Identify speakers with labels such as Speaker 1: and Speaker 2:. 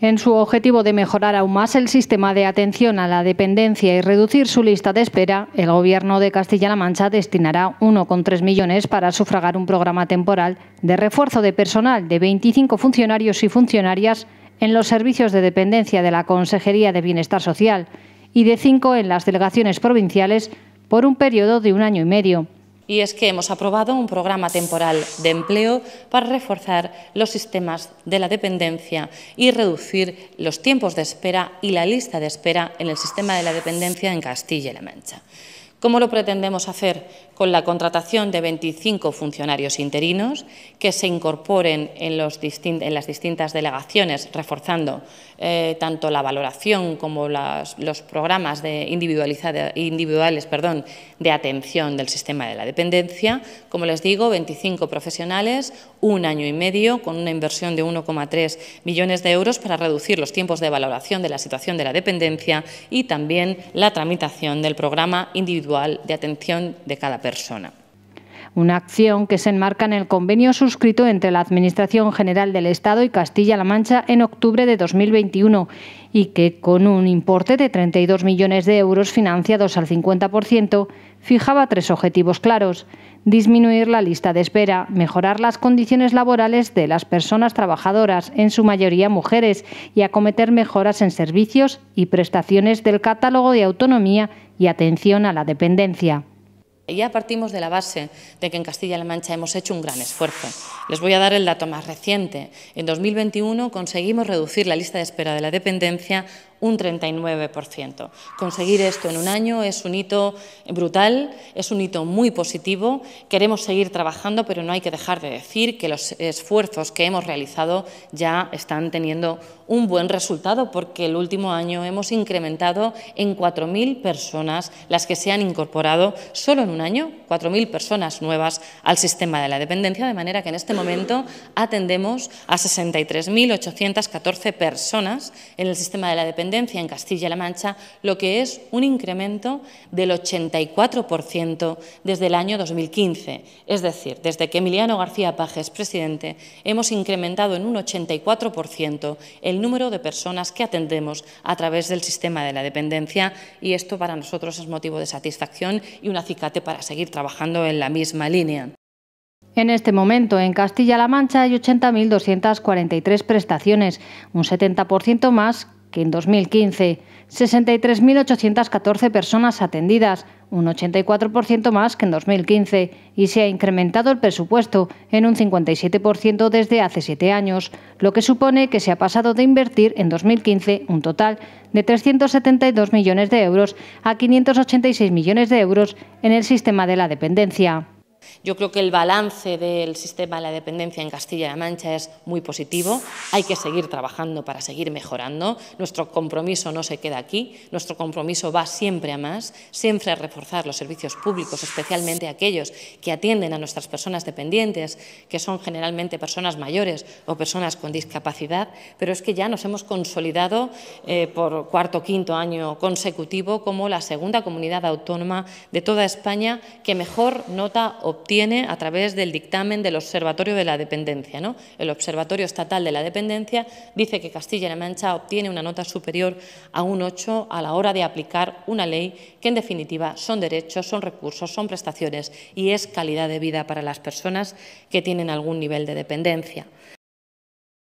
Speaker 1: en su objetivo de mejorar aún más el sistema de atención a la dependencia y reducir su lista de espera, el Gobierno de Castilla-La Mancha destinará 1,3 millones para sufragar un programa temporal de refuerzo de personal de 25 funcionarios y funcionarias en los servicios de dependencia de la Consejería de Bienestar Social y de 5 en las delegaciones provinciales por un periodo de un año y medio
Speaker 2: y es que hemos aprobado un programa temporal de empleo para reforzar los sistemas de la dependencia y reducir los tiempos de espera y la lista de espera en el sistema de la dependencia en Castilla y La Mancha. ¿Cómo lo pretendemos hacer con la contratación de 25 funcionarios interinos que se incorporen en, los en las distintas delegaciones, reforzando eh, tanto la valoración como los programas de individuales perdón, de atención del sistema de la dependencia. Como les digo, 25 profesionales, un año y medio, con una inversión de 1,3 millones de euros para reducir los tiempos de valoración de la situación de la dependencia y también la tramitación del programa individual de atención de cada persona
Speaker 1: una acción que se enmarca en el convenio suscrito entre la Administración General del Estado y Castilla-La Mancha en octubre de 2021 y que, con un importe de 32 millones de euros financiados al 50%, fijaba tres objetivos claros. Disminuir la lista de espera, mejorar las condiciones laborales de las personas trabajadoras, en su mayoría mujeres, y acometer mejoras en servicios y prestaciones del catálogo de autonomía y atención a la dependencia.
Speaker 2: Ya partimos de la base de que en Castilla-La Mancha hemos hecho un gran esfuerzo. Les voy a dar el dato más reciente. En 2021 conseguimos reducir la lista de espera de la dependencia un 39%. Conseguir esto en un año es un hito brutal, es un hito muy positivo. Queremos seguir trabajando, pero no hay que dejar de decir que los esfuerzos que hemos realizado ya están teniendo un buen resultado, porque el último año hemos incrementado en 4.000 personas las que se han incorporado solo en un año, 4.000 personas nuevas al sistema de la dependencia, de manera que en este momento atendemos a 63.814 personas en el sistema de la dependencia en Castilla-La Mancha, lo que es un incremento del 84% desde el año 2015. Es decir, desde que Emiliano García Paje es presidente, hemos incrementado en un 84% el número de personas que atendemos a través del sistema de la dependencia y esto para nosotros es motivo de satisfacción y un acicate para seguir trabajando en la misma línea.
Speaker 1: En este momento, en Castilla-La Mancha hay 80.243 prestaciones, un 70% más que en 2015. 63.814 personas atendidas, un 84% más que en 2015, y se ha incrementado el presupuesto en un 57% desde hace siete años, lo que supone que se ha pasado de invertir en 2015 un total de 372 millones de euros a 586 millones de euros en el sistema de la dependencia.
Speaker 2: Yo creo que el balance del sistema de la dependencia en Castilla-La Mancha es muy positivo. Hay que seguir trabajando para seguir mejorando. Nuestro compromiso no se queda aquí. Nuestro compromiso va siempre a más, siempre a reforzar los servicios públicos, especialmente aquellos que atienden a nuestras personas dependientes, que son generalmente personas mayores o personas con discapacidad. Pero es que ya nos hemos consolidado eh, por cuarto o quinto año consecutivo como la segunda comunidad autónoma de toda España que mejor nota o, obtiene a través del dictamen del Observatorio de la Dependencia. ¿no? El Observatorio Estatal de la Dependencia dice que Castilla-La Mancha obtiene una nota superior a un 8 a la hora de aplicar una ley que en definitiva son derechos, son recursos, son prestaciones y es calidad de vida para las personas que tienen algún nivel de dependencia.